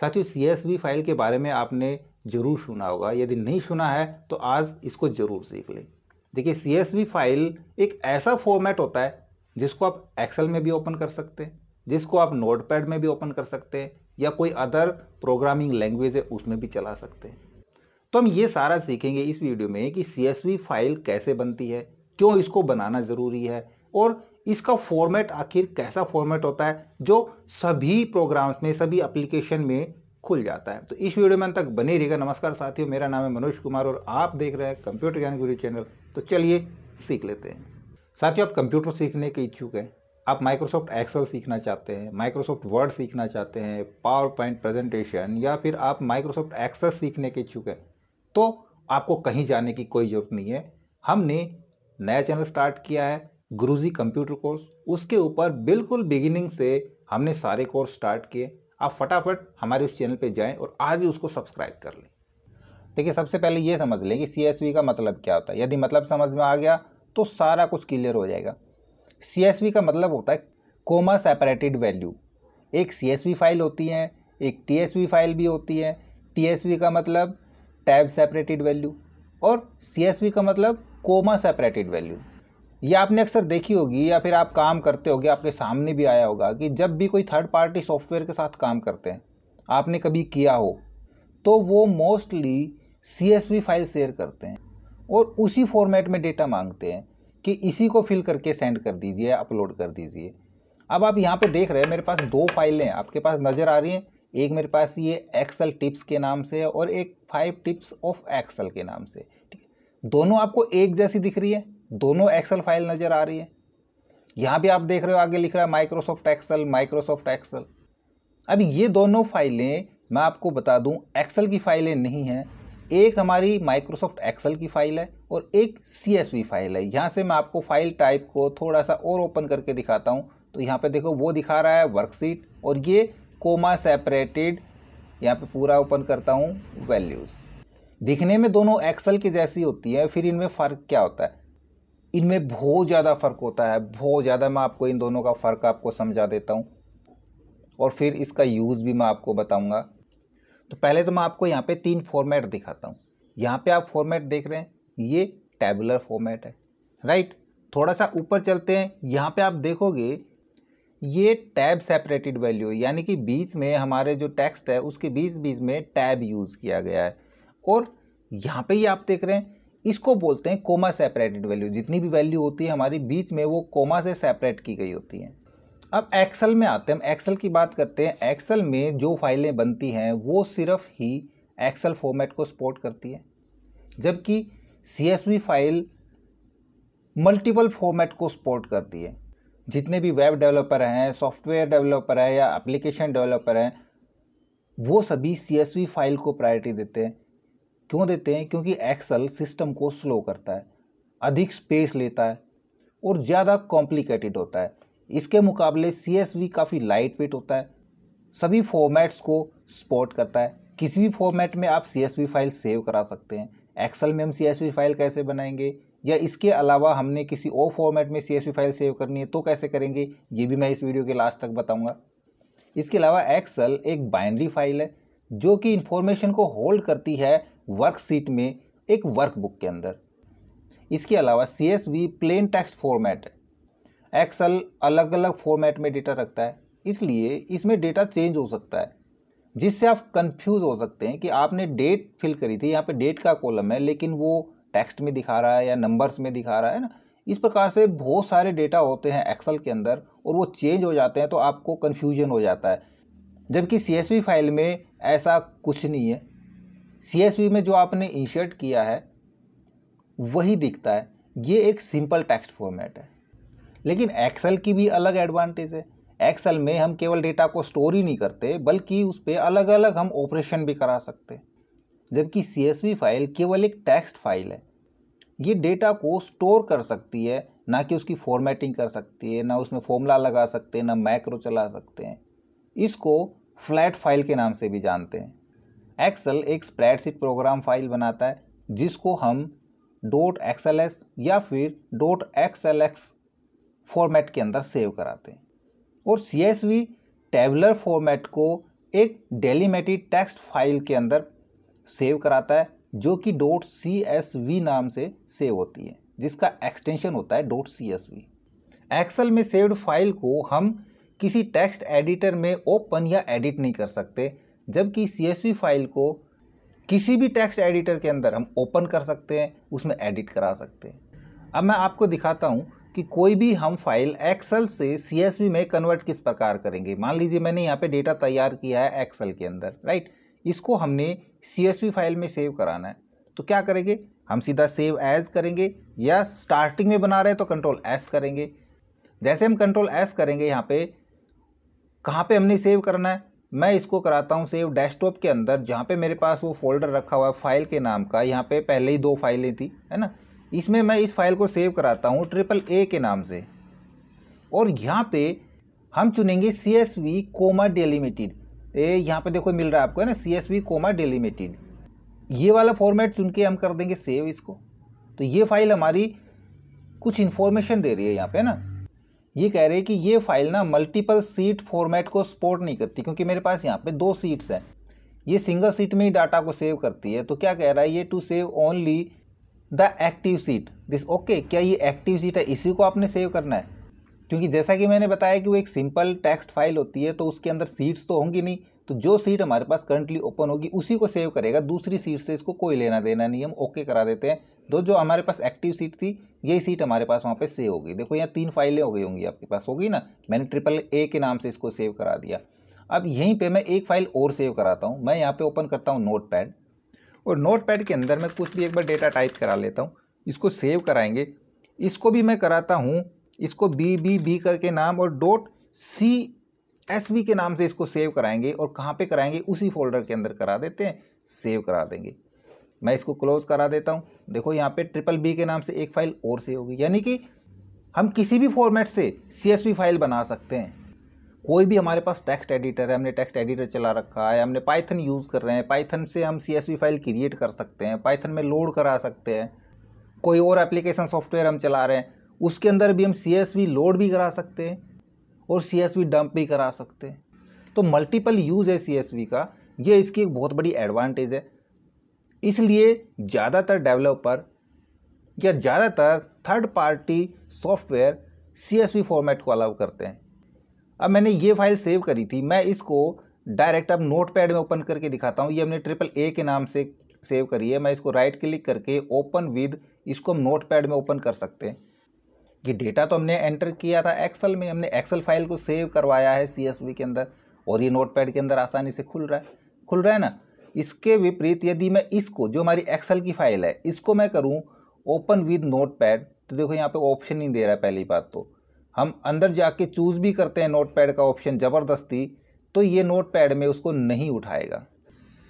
साथियों सी फाइल के बारे में आपने ज़रूर सुना होगा यदि नहीं सुना है तो आज इसको ज़रूर सीख लें देखिए सी फाइल एक ऐसा फॉर्मेट होता है जिसको आप एक्सेल में भी ओपन कर सकते हैं जिसको आप नोटपैड में भी ओपन कर सकते हैं या कोई अदर प्रोग्रामिंग लैंग्वेज है उसमें भी चला सकते हैं तो हम ये सारा सीखेंगे इस वीडियो में कि सी फाइल कैसे बनती है क्यों इसको बनाना ज़रूरी है और इसका फॉर्मेट आखिर कैसा फॉर्मेट होता है जो सभी प्रोग्राम्स में सभी एप्लीकेशन में खुल जाता है तो इस वीडियो में तक बने रहिएगा नमस्कार साथियों मेरा नाम है मनोज कुमार और आप देख रहे हैं कंप्यूटर ज्ञान गुरु चैनल तो चलिए सीख लेते हैं साथियों आप कंप्यूटर सीखने के इच्छुक हैं आप माइक्रोसॉफ्ट एक्सेल सीखना चाहते हैं माइक्रोसॉफ्ट वर्ड सीखना चाहते हैं पावर पॉइंट प्रेजेंटेशन या फिर आप माइक्रोसॉफ्ट एक्सेस सीखने के इच्छुक हैं तो आपको कहीं जाने की कोई ज़रूरत नहीं है हमने नया चैनल स्टार्ट किया है गुरुजी कंप्यूटर कोर्स उसके ऊपर बिल्कुल बिगिनिंग से हमने सारे कोर्स स्टार्ट किए आप फटाफट हमारे उस चैनल पे जाएं और आज ही उसको सब्सक्राइब कर लें देखिए सबसे पहले ये समझ लें कि सी का मतलब क्या होता है यदि मतलब समझ में आ गया तो सारा कुछ क्लियर हो जाएगा सी का मतलब होता है कोमा सेपरेटेड वैल्यू एक सी फाइल होती है एक टी फाइल भी होती है टी का मतलब टैब सेपरेटेड वैल्यू और सी का मतलब कोमा सेपरेटेड वैल्यू ये आपने अक्सर देखी होगी या फिर आप काम करते होगे आपके सामने भी आया होगा कि जब भी कोई थर्ड पार्टी सॉफ्टवेयर के साथ काम करते हैं आपने कभी किया हो तो वो मोस्टली सी फाइल शेयर करते हैं और उसी फॉर्मेट में डेटा मांगते हैं कि इसी को फिल करके सेंड कर दीजिए अपलोड कर दीजिए अब आप यहाँ पे देख रहे हैं मेरे पास दो फाइलें आपके पास नज़र आ रही हैं एक मेरे पास ये एक्सेल टिप्स के नाम से है और एक फाइव टिप्स ऑफ एक्सेल के नाम से ठीक है दोनों आपको एक जैसी दिख रही है दोनों एक्सेल फाइल नज़र आ रही है यहाँ भी आप देख रहे हो आगे लिख रहा है माइक्रोसॉफ्ट एक्सेल माइक्रोसॉफ्ट एक्सेल अब ये दोनों फाइलें मैं आपको बता दूं एक्सेल की फाइलें नहीं हैं एक हमारी माइक्रोसॉफ्ट एक्सेल की फ़ाइल है और एक सी फाइल है यहाँ से मैं आपको फाइल टाइप को थोड़ा सा और ओपन करके दिखाता हूँ तो यहाँ पे देखो वो दिखा रहा है वर्कशीट और ये कोमा सेपरेटेड यहाँ पे पूरा ओपन करता हूँ वैल्यूज़ दिखने में दोनों एक्सेल की जैसी होती है फिर इनमें फ़र्क क्या होता है इनमें बहुत ज़्यादा फ़र्क होता है बहुत ज़्यादा मैं आपको इन दोनों का फ़र्क आपको समझा देता हूँ और फिर इसका यूज़ भी मैं आपको बताऊँगा तो पहले तो मैं आपको यहाँ पर तीन फॉर्मेट दिखाता हूँ यहाँ पर आप फॉर्मेट देख रहे हैं ये टेबुलर फॉर्मेट है राइट थोड़ा सा ऊपर चलते हैं यहाँ पर आप देखोगे ये टैब सेपरेटेड वैल्यू यानी कि बीच में हमारे जो टेक्स्ट है उसके बीच बीच में टैब यूज़ किया गया है और यहाँ पे ही आप देख रहे हैं इसको बोलते हैं कोमा सेपरेटेड वैल्यू जितनी भी वैल्यू होती है हमारी बीच में वो कोमा से सेपरेट की गई होती है अब एक्सेल में आते हैं हम एक्सेल की बात करते हैं एक्सेल में जो फाइलें बनती हैं वो सिर्फ ही एक्सेल फॉर्मेट को सपोर्ट करती है जबकि सी फाइल मल्टीपल फॉर्मेट को सपोर्ट करती है जितने भी वेब डेवलपर हैं सॉफ्टवेयर डेवलपर हैं या एप्लीकेशन डेवलपर हैं वो सभी सी फाइल को प्रायोरिटी देते हैं क्यों देते हैं क्योंकि एक्सल सिस्टम को स्लो करता है अधिक स्पेस लेता है और ज़्यादा कॉम्प्लिकेटेड होता है इसके मुकाबले सी काफ़ी लाइट वेट होता है सभी फॉर्मेट्स को सपोर्ट करता है किसी भी फॉर्मेट में आप सी फाइल सेव करा सकते हैं एक्सल में हम सी फाइल कैसे बनाएंगे या इसके अलावा हमने किसी और फॉर्मेट में सी फाइल सेव करनी है तो कैसे करेंगे ये भी मैं इस वीडियो के लास्ट तक बताऊंगा इसके अलावा एक्सल एक बाइनरी फाइल है जो कि इन्फॉर्मेशन को होल्ड करती है वर्कशीट में एक वर्कबुक के अंदर इसके अलावा C S V plain text format है एक्सल अलग अलग फॉर्मेट में डेटा रखता है इसलिए इसमें डेटा चेंज हो सकता है जिससे आप कंफ्यूज हो सकते हैं कि आपने डेट फिल करी थी यहाँ पे डेट का कॉलम है लेकिन वो टेक्स्ट में दिखा रहा है या नंबर्स में दिखा रहा है ना इस प्रकार से बहुत सारे डेटा होते हैं एक्सल के अंदर और वो चेंज हो जाते हैं तो आपको कन्फ्यूजन हो जाता है जबकि सी फाइल में ऐसा कुछ नहीं है सी में जो आपने इंशर्ट किया है वही दिखता है ये एक सिंपल टेक्स्ट फॉर्मेट है लेकिन एक्सेल की भी अलग एडवांटेज है एक्सेल में हम केवल डेटा को स्टोर ही नहीं करते बल्कि उस पर अलग अलग हम ऑपरेशन भी करा सकते जबकि सी फाइल केवल एक टेक्स्ट फाइल है ये डेटा को स्टोर कर सकती है ना कि उसकी फॉर्मेटिंग कर सकती है ना उसमें फॉर्मूला लगा सकते हैं ना मैक्रो चला सकते हैं इसको फ्लैट फाइल के नाम से भी जानते हैं एक्सल एक स्प्रेडशीट प्रोग्राम फाइल बनाता है जिसको हम डोट एक्सल एस या फिर डोट एक्सल एक्स फॉर्मेट के अंदर सेव कराते हैं और C S V tabular format को एक डेलीमेटेड टेक्स्ट फाइल के अंदर सेव कराता है जो कि डोट सी एस वी नाम से सेव होती है जिसका एक्सटेंशन होता है dot C S V Excel में सेव्ड फाइल को हम किसी टेक्स्ट एडिटर में ओपन या एडिट नहीं कर सकते जबकि सी फाइल को किसी भी टेक्स्ट एडिटर के अंदर हम ओपन कर सकते हैं उसमें एडिट करा सकते हैं अब मैं आपको दिखाता हूँ कि कोई भी हम फाइल एक्सेल से सी में कन्वर्ट किस प्रकार करेंगे मान लीजिए मैंने यहाँ पे डेटा तैयार किया है एक्सेल के अंदर राइट इसको हमने सी फाइल में सेव कराना है तो क्या करेंगे हम सीधा सेव एज करेंगे या स्टार्टिंग में बना रहे हैं तो कंट्रोल एस करेंगे जैसे हम कंट्रोल एस करेंगे यहाँ पे कहाँ पे हमने सेव करना है मैं इसको कराता हूँ सेव डेस्कटॉप के अंदर जहाँ पे मेरे पास वो फोल्डर रखा हुआ है फाइल के नाम का यहाँ पे पहले ही दो फाइलें थी है ना इसमें मैं इस फाइल को सेव कराता हूँ ट्रिपल ए के नाम से और यहाँ पे हम चुनेंगे C S V comma delimited ए यहाँ पे देखो मिल रहा है आपको है ना C S V comma delimited ये वाला फॉर्मेट चुन के हम कर देंगे सेव इसको तो ये फाइल हमारी कुछ इन्फॉर्मेशन दे रही है यहाँ पे ना ये कह रहे हैं कि ये फाइल ना मल्टीपल सीट फॉर्मेट को सपोर्ट नहीं करती क्योंकि मेरे पास यहाँ पे दो सीट्स हैं ये सिंगल सीट में ही डाटा को सेव करती है तो क्या कह रहा है ये to save only the active sheet this okay क्या ये एक्टिव सीट है इसी को आपने सेव करना है क्योंकि जैसा कि मैंने बताया कि वो एक सिंपल टेक्स्ट फाइल होती है तो उसके अंदर सीट्स तो होंगी नहीं तो जो सीट हमारे पास करंटली ओपन होगी उसी को सेव करेगा दूसरी सीट से इसको कोई लेना देना नहीं हम ओके करा देते हैं तो जो हमारे पास एक्टिव सीट थी यही सीट हमारे पास वहाँ पे सेव हो गई देखो यहाँ तीन फाइलें हो गई होंगी आपके पास होगी ना मैंने ट्रिपल ए के नाम से इसको सेव करा दिया अब यहीं पर मैं एक फ़ाइल और सेव कराता हूँ मैं यहाँ पर ओपन करता हूँ नोट पैड और नोट पैड के अंदर मैं कुछ भी एक बार डेटा टाइप करा लेता हूँ इसको सेव कराएंगे इसको भी मैं कराता हूँ इसको बी बी बी करके नाम और डोट सी एस बी के नाम से इसको सेव कराएंगे और कहाँ पे कराएंगे उसी फोल्डर के अंदर करा देते हैं सेव करा देंगे मैं इसको क्लोज करा देता हूँ देखो यहाँ पे ट्रिपल बी के नाम से एक फाइल और से होगी यानी कि हम किसी भी फॉर्मेट से सी फाइल बना सकते हैं कोई भी हमारे पास टेक्स्ट एडिटर है हमने टेक्स्ट एडिटर चला रखा है हमने पाइथन यूज़ कर रहे हैं पाइथन से हम सी फाइल क्रिएट कर सकते हैं पाइथन में लोड करा सकते हैं कोई और एप्लीकेशन सॉफ्टवेयर हम चला रहे हैं उसके अंदर भी हम सी लोड भी करा सकते हैं और सी एस डंप भी करा सकते हैं तो मल्टीपल यूज़ है सी का ये इसकी एक बहुत बड़ी एडवांटेज है इसलिए ज़्यादातर डेवलपर या ज़्यादातर third party software C format को अलाउ करते हैं अब मैंने ये फाइल सेव करी थी मैं इसको डायरेक्ट अब नोट पैड में ओपन करके दिखाता हूँ ये हमने ट्रिपल ए के नाम से सेव करी है मैं इसको राइट क्लिक करके ओपन विद इसको हम नोट पैड में ओपन कर सकते हैं ये डेटा तो हमने एंटर किया था एक्सेल में हमने एक्सेल फाइल को सेव करवाया है सी के अंदर और ये नोटपैड के अंदर आसानी से खुल रहा है खुल रहा है ना इसके विपरीत यदि मैं इसको जो हमारी एक्सेल की फाइल है इसको मैं करूँ ओपन विद नोट तो देखो यहाँ पर ऑप्शन नहीं दे रहा है पहली बात तो हम अंदर जाके चूज़ भी करते हैं नोट का ऑप्शन ज़बरदस्ती तो ये नोट में उसको नहीं उठाएगा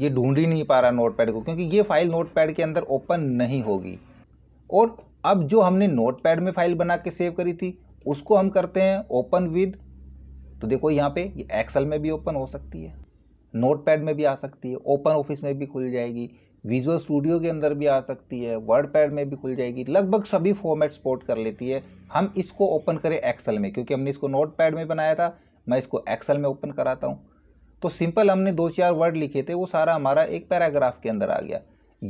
ये ढूंढ ही नहीं पा रहा नोट को क्योंकि ये फाइल नोट के अंदर ओपन नहीं होगी और अब जो हमने नोटपैड में फाइल बना के सेव करी थी उसको हम करते हैं ओपन विद तो देखो यहाँ पे ये एक्सेल में भी ओपन हो सकती है नोटपैड में भी आ सकती है ओपन ऑफिस में भी खुल जाएगी विजुअल स्टूडियो के अंदर भी आ सकती है वर्ड पैड में भी खुल जाएगी लगभग सभी फॉर्मेट सपोर्ट कर लेती है हम इसको ओपन करें एक्सेल में क्योंकि हमने इसको नोट पैड में बनाया था मैं इसको एक्सेल में ओपन कराता हूँ तो सिंपल हमने दो चार वर्ड लिखे थे वो सारा हमारा एक पैराग्राफ के अंदर आ गया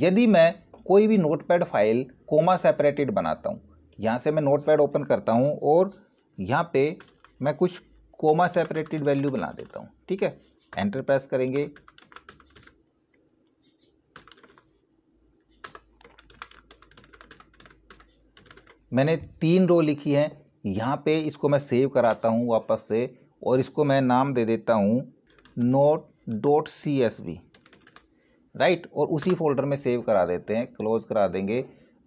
यदि मैं कोई भी नोटपैड फाइल कोमा सेपरेटेड बनाता हूँ यहाँ से मैं नोटपैड ओपन करता हूँ और यहाँ पे मैं कुछ कोमा सेपरेटेड वैल्यू बना देता हूँ ठीक है एंटर प्रेस करेंगे मैंने तीन रो लिखी है यहाँ पे इसको मैं सेव कराता हूँ वापस से और इसको मैं नाम दे देता हूँ note dot C S V right और उसी फोल्डर में सेव करा देते हैं क्लोज करा देंगे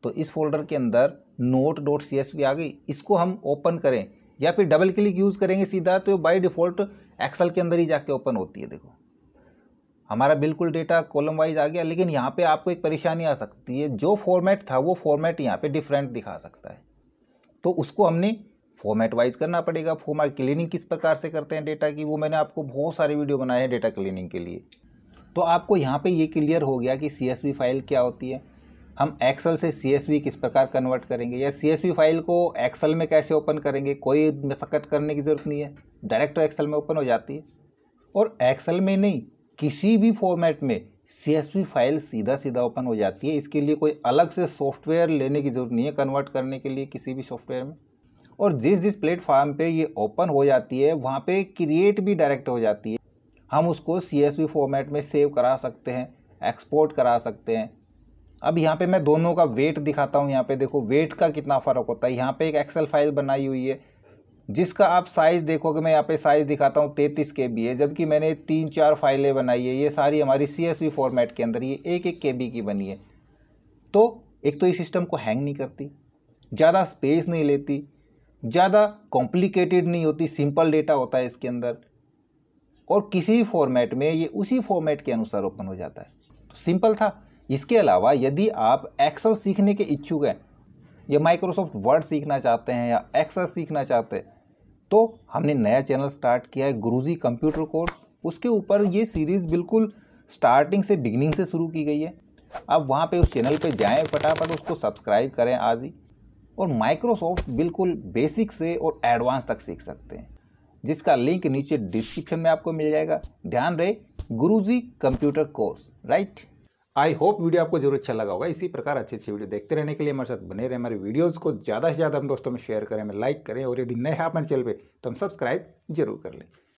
तो इस फोल्डर के अंदर नोट डॉट सी एस आ गई इसको हम ओपन करें या फिर डबल क्लिक यूज़ करेंगे सीधा तो बाई डिफ़ॉल्ट एक्सल के अंदर ही जाके ओपन होती है देखो हमारा बिल्कुल डेटा कॉलम वाइज आ गया लेकिन यहाँ पे आपको एक परेशानी आ सकती है जो फॉर्मेट था वो फॉर्मेट यहाँ पे डिफरेंट दिखा सकता है तो उसको हमने फॉर्मेट वाइज करना पड़ेगा फॉर्मेट क्लीनिंग किस प्रकार से करते हैं डेटा की वो मैंने आपको बहुत सारे वीडियो बनाए हैं डेटा क्लीनिंग के लिए तो आपको यहाँ पे ये क्लियर हो गया कि सी फाइल क्या होती है हम एक्सेल से सी किस प्रकार कन्वर्ट करेंगे या सी फाइल को एक्सेल में कैसे ओपन करेंगे कोई मशक्क़त करने की ज़रूरत नहीं है डायरेक्ट एक्सेल तो में ओपन हो जाती है और एक्सेल में नहीं किसी भी फॉर्मेट में सी फाइल सीधा सीधा ओपन हो जाती है इसके लिए कोई अलग से सॉफ्टवेयर लेने की ज़रूरत नहीं है कन्वर्ट करने के लिए किसी भी सॉफ्टवेयर में और जिस जिस प्लेटफॉर्म पे ये ओपन हो जाती है वहाँ पे क्रिएट भी डायरेक्ट हो जाती है हम उसको सी फॉर्मेट में सेव करा सकते हैं एक्सपोर्ट करा सकते हैं अब यहाँ पे मैं दोनों का वेट दिखाता हूँ यहाँ पे देखो वेट का कितना फ़र्क होता है यहाँ पे एक एक्सेल फाइल बनाई हुई है जिसका आप साइज़ देखोगे मैं यहाँ पे साइज़ दिखाता हूँ तैंतीस के बी है जबकि मैंने तीन चार फाइलें बनाई है ये सारी हमारी सी फॉर्मेट के अंदर ये एक एक के बी की बनी है तो एक तो ये सिस्टम को हैंग नहीं करती ज़्यादा स्पेस नहीं लेती ज़्यादा कॉम्प्लिकेटेड नहीं होती सिंपल डेटा होता है इसके अंदर और किसी भी फॉर्मेट में ये उसी फॉर्मेट के अनुसार ओपन हो जाता है तो सिंपल था इसके अलावा यदि आप एक्सेल सीखने के इच्छुक हैं या माइक्रोसॉफ्ट वर्ड सीखना चाहते हैं या एक्सेल सीखना चाहते हैं तो हमने नया चैनल स्टार्ट किया है गुरुजी कंप्यूटर कोर्स उसके ऊपर ये सीरीज़ बिल्कुल स्टार्टिंग से बिगनिंग से शुरू की गई है आप वहाँ पे उस चैनल पे जाएं फटाफट उसको सब्सक्राइब करें आज ही और माइक्रोसॉफ्ट बिल्कुल बेसिक से और एडवांस तक सीख सकते हैं जिसका लिंक नीचे डिस्क्रिप्शन में आपको मिल जाएगा ध्यान रहे Guruji computer course right I hope video आपको जरूर अच्छा लगा होगा इसी प्रकार अच्छे अच्छी वीडियो देखते रहने के लिए हमारे साथ बने रहे हमारे वीडियोज़ को ज़्यादा से ज़्यादा हम दोस्तों में शेयर करें हमें लाइक करें और यदि नए हैं अपने चैनल पर तो हम सब्सक्राइब जरूर कर लें